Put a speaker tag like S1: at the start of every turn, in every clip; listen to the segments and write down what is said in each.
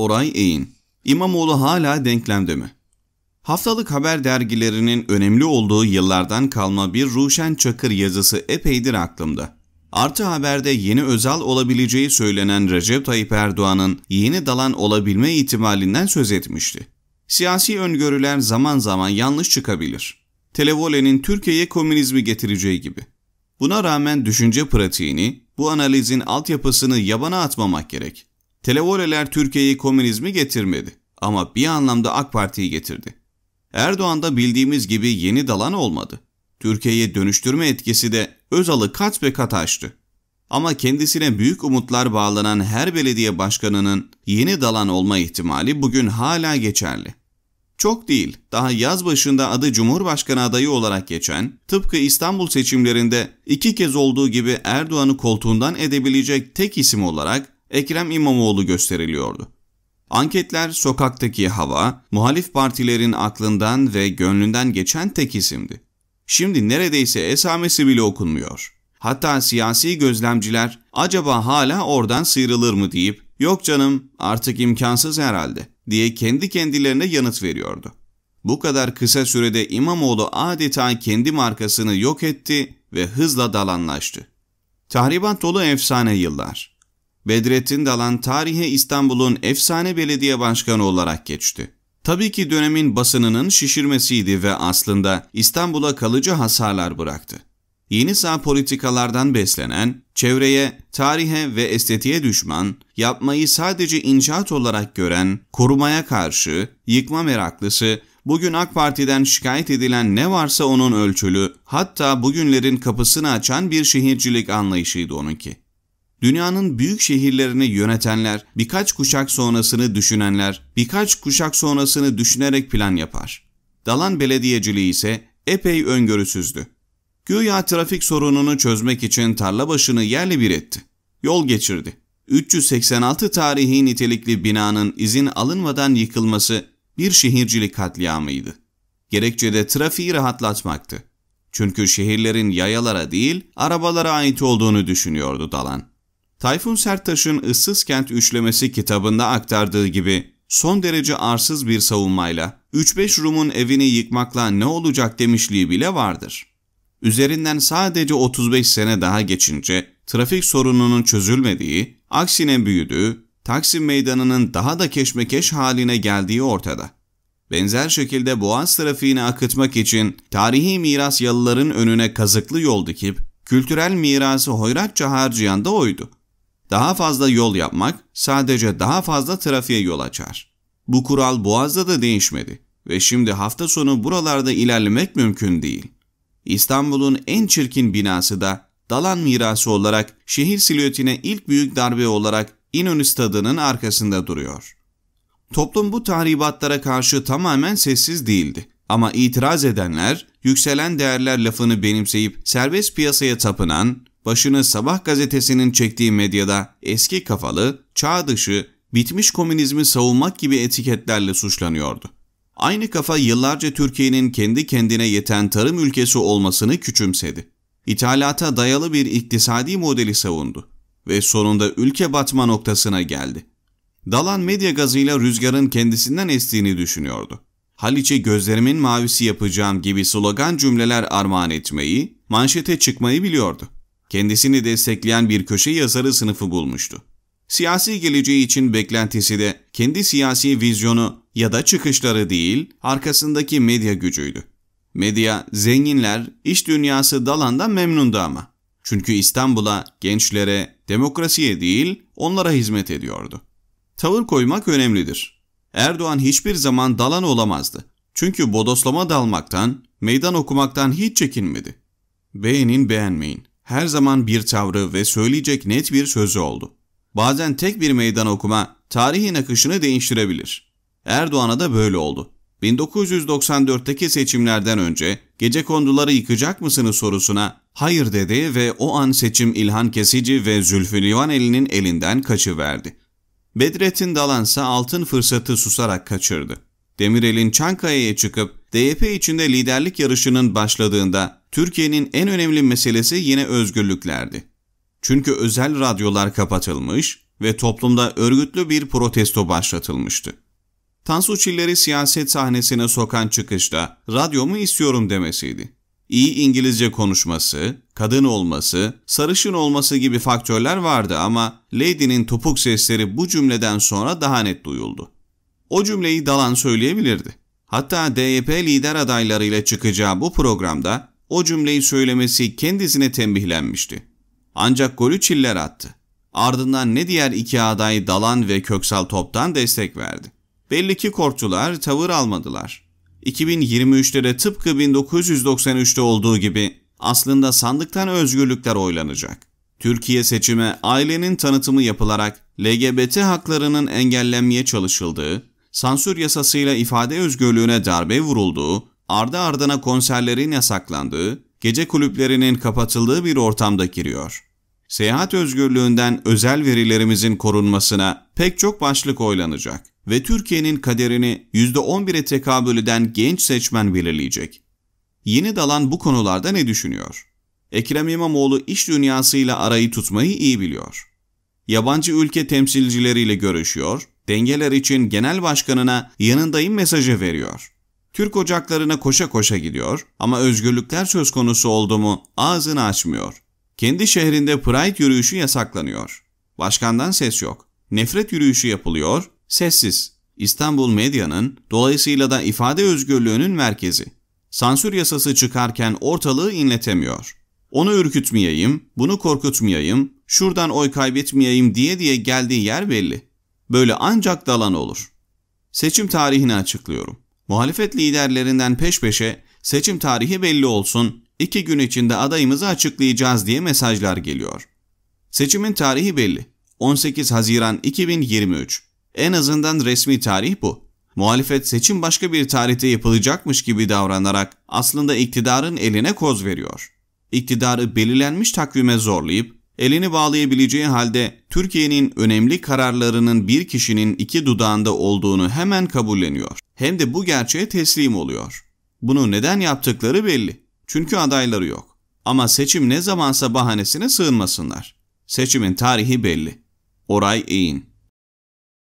S1: Oray Eğin. İmamoğlu hala denklemde mi? Haftalık haber dergilerinin önemli olduğu yıllardan kalma bir Ruşen Çakır yazısı epeydir aklımda. Artı haberde yeni özel olabileceği söylenen Recep Tayyip Erdoğan'ın yeni dalan olabilme ihtimalinden söz etmişti. Siyasi öngörüler zaman zaman yanlış çıkabilir. Televole'nin Türkiye'ye komünizmi getireceği gibi. Buna rağmen düşünce pratiğini, bu analizin altyapısını yabana atmamak gerek. Televoleler Türkiye'yi komünizmi getirmedi ama bir anlamda AK Parti'yi getirdi. Erdoğan da bildiğimiz gibi yeni dalan olmadı. Türkiye'yi dönüştürme etkisi de Özal'ı kat be kat aştı. Ama kendisine büyük umutlar bağlanan her belediye başkanının yeni dalan olma ihtimali bugün hala geçerli. Çok değil, daha yaz başında adı Cumhurbaşkanı adayı olarak geçen, tıpkı İstanbul seçimlerinde iki kez olduğu gibi Erdoğan'ı koltuğundan edebilecek tek isim olarak Ekrem İmamoğlu gösteriliyordu. Anketler sokaktaki hava, muhalif partilerin aklından ve gönlünden geçen tek isimdi. Şimdi neredeyse esamesi bile okunmuyor. Hatta siyasi gözlemciler acaba hala oradan sıyrılır mı deyip yok canım artık imkansız herhalde diye kendi kendilerine yanıt veriyordu. Bu kadar kısa sürede İmamoğlu adeta kendi markasını yok etti ve hızla dalanlaştı. Tahribat dolu efsane yıllar. Bedrettin Dalan tarihe İstanbul'un efsane belediye başkanı olarak geçti. Tabii ki dönemin basınının şişirmesiydi ve aslında İstanbul'a kalıcı hasarlar bıraktı. Yeni sağ politikalardan beslenen, çevreye, tarihe ve estetiğe düşman, yapmayı sadece inşaat olarak gören, korumaya karşı, yıkma meraklısı, bugün AK Parti'den şikayet edilen ne varsa onun ölçülü, hatta bugünlerin kapısını açan bir şehircilik anlayışıydı onunki. Dünyanın büyük şehirlerini yönetenler, birkaç kuşak sonrasını düşünenler, birkaç kuşak sonrasını düşünerek plan yapar. Dalan belediyeciliği ise epey öngörüsüzdü. Güya trafik sorununu çözmek için tarla başını yerle bir etti. Yol geçirdi. 386 tarihi nitelikli binanın izin alınmadan yıkılması bir şehircilik katliamıydı. Gerekçe de trafiği rahatlatmaktı. Çünkü şehirlerin yayalara değil, arabalara ait olduğunu düşünüyordu Dalan. Tayfun Serttaş'ın Issız Kent Üçlemesi kitabında aktardığı gibi son derece arsız bir savunmayla 3-5 Rum'un evini yıkmakla ne olacak demişliği bile vardır. Üzerinden sadece 35 sene daha geçince trafik sorununun çözülmediği, aksine büyüdüğü, Taksim Meydanı'nın daha da keşmekeş haline geldiği ortada. Benzer şekilde Boğaz trafiğini akıtmak için tarihi miras yalıların önüne kazıklı yol dikip kültürel mirası hoyratça harcayan da oydu. Daha fazla yol yapmak sadece daha fazla trafiğe yol açar. Bu kural Boğaz'da da değişmedi ve şimdi hafta sonu buralarda ilerlemek mümkün değil. İstanbul'un en çirkin binası da Dalan mirası olarak şehir silüetine ilk büyük darbe olarak İnönü Stadı'nın arkasında duruyor. Toplum bu tahribatlara karşı tamamen sessiz değildi. Ama itiraz edenler, yükselen değerler lafını benimseyip serbest piyasaya tapınan, başını Sabah gazetesinin çektiği medyada eski kafalı, çağ dışı, bitmiş komünizmi savunmak gibi etiketlerle suçlanıyordu. Aynı kafa yıllarca Türkiye'nin kendi kendine yeten tarım ülkesi olmasını küçümsedi. İthalata dayalı bir iktisadi modeli savundu ve sonunda ülke batma noktasına geldi. Dalan medya gazıyla rüzgarın kendisinden estiğini düşünüyordu. Haliç'e gözlerimin mavisi yapacağım gibi slogan cümleler armağan etmeyi, manşete çıkmayı biliyordu. Kendisini destekleyen bir köşe yazarı sınıfı bulmuştu. Siyasi geleceği için beklentisi de kendi siyasi vizyonu ya da çıkışları değil, arkasındaki medya gücüydü. Medya, zenginler, iş dünyası dalandan memnundu ama. Çünkü İstanbul'a, gençlere, demokrasiye değil, onlara hizmet ediyordu. Tavır koymak önemlidir. Erdoğan hiçbir zaman dalan olamazdı. Çünkü bodoslama dalmaktan, meydan okumaktan hiç çekinmedi. Beğenin beğenmeyin her zaman bir tavrı ve söyleyecek net bir sözü oldu. Bazen tek bir meydan okuma tarihin akışını değiştirebilir. Erdoğan'a da böyle oldu. 1994'teki seçimlerden önce gece konduları yıkacak mısınız sorusuna hayır dedi ve o an seçim İlhan Kesici ve Zülfü Livaneli'nin elinden kaçıverdi. Bedrettin Dalansa altın fırsatı susarak kaçırdı. Demirel'in Çankaya'ya çıkıp DYP içinde liderlik yarışının başladığında Türkiye'nin en önemli meselesi yine özgürlüklerdi. Çünkü özel radyolar kapatılmış ve toplumda örgütlü bir protesto başlatılmıştı. Tansu Çiller'i siyaset sahnesine sokan çıkışta radyomu istiyorum demesiydi. İyi İngilizce konuşması, kadın olması, sarışın olması gibi faktörler vardı ama Lady'nin topuk sesleri bu cümleden sonra daha net duyuldu. O cümleyi Dalan söyleyebilirdi. Hatta DYP lider adaylarıyla çıkacağı bu programda o cümleyi söylemesi kendisine tembihlenmişti. Ancak golü Çiller attı. Ardından ne diğer iki aday Dalan ve Köksal Top'tan destek verdi. Belli ki korktular, tavır almadılar. 2023'te de tıpkı 1993'te olduğu gibi aslında sandıktan özgürlükler oylanacak. Türkiye seçime ailenin tanıtımı yapılarak LGBT haklarının engellenmeye çalışıldığı, sansür yasasıyla ifade özgürlüğüne darbe vurulduğu ardı ardına konserlerin yasaklandığı, gece kulüplerinin kapatıldığı bir ortamda giriyor. Seyahat özgürlüğünden özel verilerimizin korunmasına pek çok başlık oylanacak ve Türkiye'nin kaderini %11'e tekabül eden genç seçmen belirleyecek. Yeni dalan bu konularda ne düşünüyor? Ekrem İmamoğlu iş dünyasıyla arayı tutmayı iyi biliyor. Yabancı ülke temsilcileriyle görüşüyor, dengeler için genel başkanına yanındayım mesajı veriyor. Türk ocaklarına koşa koşa gidiyor ama özgürlükler söz konusu oldu mu ağzını açmıyor. Kendi şehrinde Pride yürüyüşü yasaklanıyor. Başkandan ses yok. Nefret yürüyüşü yapılıyor, sessiz. İstanbul medyanın, dolayısıyla da ifade özgürlüğünün merkezi. Sansür yasası çıkarken ortalığı inletemiyor. Onu ürkütmeyeyim, bunu korkutmayayım, şuradan oy kaybetmeyeyim diye diye geldiği yer belli. Böyle ancak dalan olur. Seçim tarihini açıklıyorum. Muhalefet liderlerinden peş peşe seçim tarihi belli olsun, iki gün içinde adayımızı açıklayacağız diye mesajlar geliyor. Seçimin tarihi belli. 18 Haziran 2023. En azından resmi tarih bu. Muhalefet seçim başka bir tarihte yapılacakmış gibi davranarak aslında iktidarın eline koz veriyor. İktidarı belirlenmiş takvime zorlayıp elini bağlayabileceği halde Türkiye'nin önemli kararlarının bir kişinin iki dudağında olduğunu hemen kabulleniyor. Hem de bu gerçeğe teslim oluyor. Bunu neden yaptıkları belli. Çünkü adayları yok. Ama seçim ne zamansa bahanesine sığınmasınlar. Seçimin tarihi belli. Oray Eğin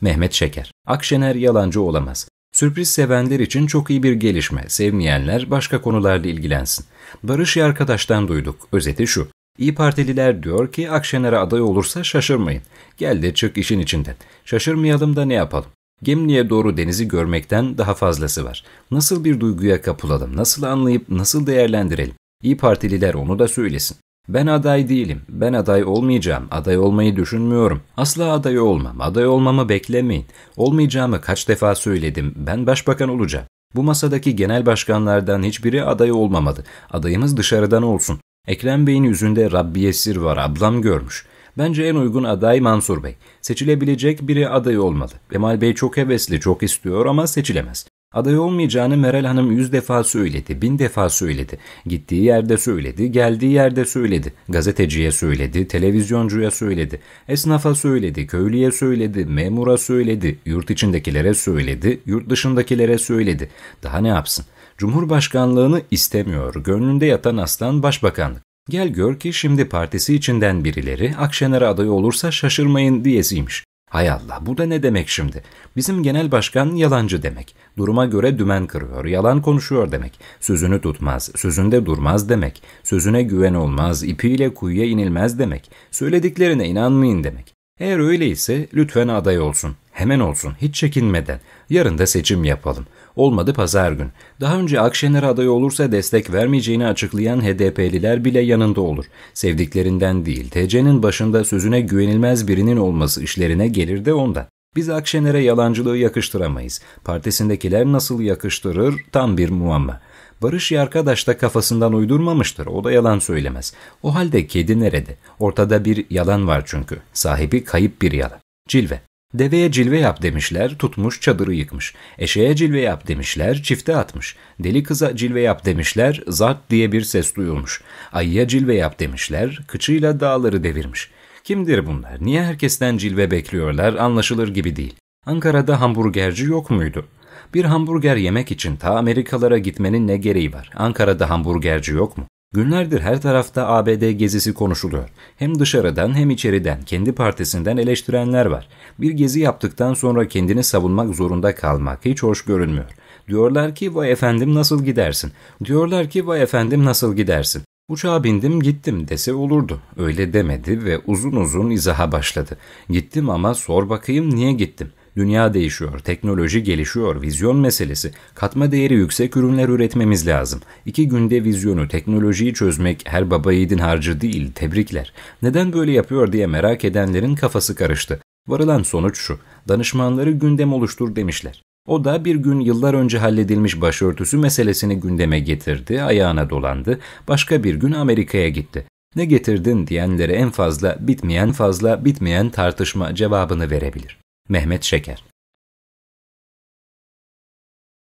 S1: Mehmet
S2: Şeker Akşener yalancı olamaz. Sürpriz sevenler için çok iyi bir gelişme, sevmeyenler başka konularla ilgilensin. Barış arkadaştan duyduk, özeti şu. İyi Partililer diyor ki Akşener'e aday olursa şaşırmayın. Gel de çık işin içinden. Şaşırmayalım da ne yapalım? Gemli'ye doğru denizi görmekten daha fazlası var. Nasıl bir duyguya kapılalım, nasıl anlayıp nasıl değerlendirelim? İyi Partililer onu da söylesin. Ben aday değilim, ben aday olmayacağım, aday olmayı düşünmüyorum. Asla aday olmam, aday olmamı beklemeyin. Olmayacağımı kaç defa söyledim, ben başbakan olacağım. Bu masadaki genel başkanlardan hiçbiri aday olmamadı. Adayımız dışarıdan olsun. Ekrem Bey'in yüzünde rabbiyesir var ablam görmüş. Bence en uygun aday Mansur Bey. Seçilebilecek biri aday olmalı. Kemal Bey çok hevesli, çok istiyor ama seçilemez. Aday olmayacağını Meral Hanım yüz defa söyledi, bin defa söyledi. Gittiği yerde söyledi, geldiği yerde söyledi. Gazeteciye söyledi, televizyoncuya söyledi. Esnafa söyledi, köylüye söyledi, memura söyledi, yurt içindekilere söyledi, yurt dışındakilere söyledi. Daha ne yapsın? Cumhurbaşkanlığını istemiyor, gönlünde yatan aslan başbakanlık. Gel gör ki şimdi partisi içinden birileri Akşener'e aday olursa şaşırmayın diyesiymiş. Hay Allah bu da ne demek şimdi? Bizim genel başkan yalancı demek. Duruma göre dümen kırıyor, yalan konuşuyor demek. Sözünü tutmaz, sözünde durmaz demek. Sözüne güven olmaz, ipiyle kuyuya inilmez demek. Söylediklerine inanmayın demek. Eğer öyleyse lütfen aday olsun. Hemen olsun, hiç çekinmeden. Yarın da seçim yapalım. Olmadı pazar gün. Daha önce Akşener adayı olursa destek vermeyeceğini açıklayan HDP'liler bile yanında olur. Sevdiklerinden değil, TC'nin başında sözüne güvenilmez birinin olması işlerine gelir de ondan. Biz Akşener'e yalancılığı yakıştıramayız. Partisindekiler nasıl yakıştırır tam bir muamma. Barış Yarkadaş da kafasından uydurmamıştır. O da yalan söylemez. O halde kedi nerede? Ortada bir yalan var çünkü. Sahibi kayıp bir yalan. Cilve. Deveye cilve yap demişler, tutmuş çadırı yıkmış. Eşeğe cilve yap demişler, çifte atmış. Deli kıza cilve yap demişler, zart diye bir ses duyulmuş. Ayıya cilve yap demişler, kıçıyla dağları devirmiş. Kimdir bunlar? Niye herkesten cilve bekliyorlar? Anlaşılır gibi değil. Ankara'da hamburgerci yok muydu? Bir hamburger yemek için ta Amerikalara gitmenin ne gereği var? Ankara'da hamburgerci yok mu? Günlerdir her tarafta ABD gezisi konuşuluyor. Hem dışarıdan hem içeriden kendi partisinden eleştirenler var. Bir gezi yaptıktan sonra kendini savunmak zorunda kalmak hiç hoş görünmüyor. Diyorlar ki vay efendim nasıl gidersin? Diyorlar ki vay efendim nasıl gidersin? Uçağa bindim gittim dese olurdu. Öyle demedi ve uzun uzun izaha başladı. Gittim ama sor bakayım niye gittim? Dünya değişiyor, teknoloji gelişiyor, vizyon meselesi. Katma değeri yüksek ürünler üretmemiz lazım. İki günde vizyonu, teknolojiyi çözmek her baba yiğidin harcı değil, tebrikler. Neden böyle yapıyor diye merak edenlerin kafası karıştı. Varılan sonuç şu, danışmanları gündem oluştur demişler. O da bir gün yıllar önce halledilmiş başörtüsü meselesini gündeme getirdi, ayağına dolandı, başka bir gün Amerika'ya gitti. Ne getirdin diyenlere en fazla bitmeyen fazla bitmeyen tartışma cevabını verebilir. Mehmet Şeker